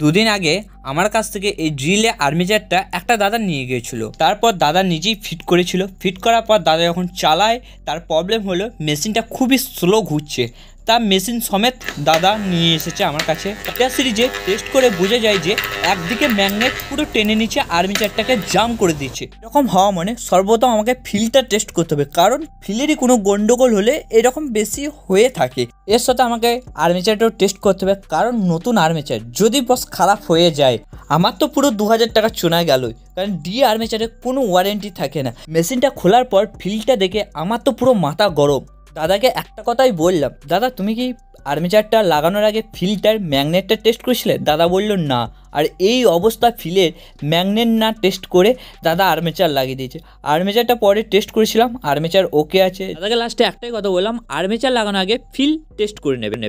দুদিন আগে আমার কাছ থেকে এই ড্রিলে আর্মিজারটা একটা দাদা নিয়ে গিয়েছিল তারপর দাদা নিজেই ফিট করেছিল ফিট করার পর দাদা যখন চালায় তার প্রবলেম হলো মেশিনটা খুবই স্লো ঘুরছে তা মেশিন সমেত দাদা নিয়ে এসেছে আমার কাছে এটা সিরিজে টেস্ট করে বোঝা যায় যে একদিকে ম্যাগনেট পুরো টেনে নিচে আর্মিচারটাকে জাম করে দিচ্ছে এরকম হওয়া মানে সর্বদা আমাকে ফিলটা টেস্ট করতে হবে কারণ ফিলেরই কোনো গন্ডগোল হলে এরকম বেশি হয়ে থাকে এর সাথে আমাকে আর্মিচারটাও টেস্ট করতে হবে কারণ নতুন আর্মিচার যদি বস খারাপ হয়ে যায় আমার তো পুরো দু হাজার টাকা চোনা গেল কারণ ডি আর্মেচারে কোনো ওয়ারেন্টি থাকে না মেশিনটা খোলার পর ফিলটা দেখে আমার তো পুরো মাথা গরম দাদাকে একটা কথাই বললাম দাদা তুমি কি আর্মিচারটা লাগানোর আগে ফিলটার ম্যাগনেটটা টেস্ট করেছিলে দাদা বলল না আর এই অবস্থা ফিলের ম্যাগনেট না টেস্ট করে দাদা আর্মেচার লাগিয়ে দিয়েছে আর্মেচারটা পরে টেস্ট করেছিলাম আর্মেচার ওকে আছে দাদাকে লাস্টে একটাই কথা বললাম আর্মেচার লাগানোর আগে ফিল টেস্ট করে নেবে নেবে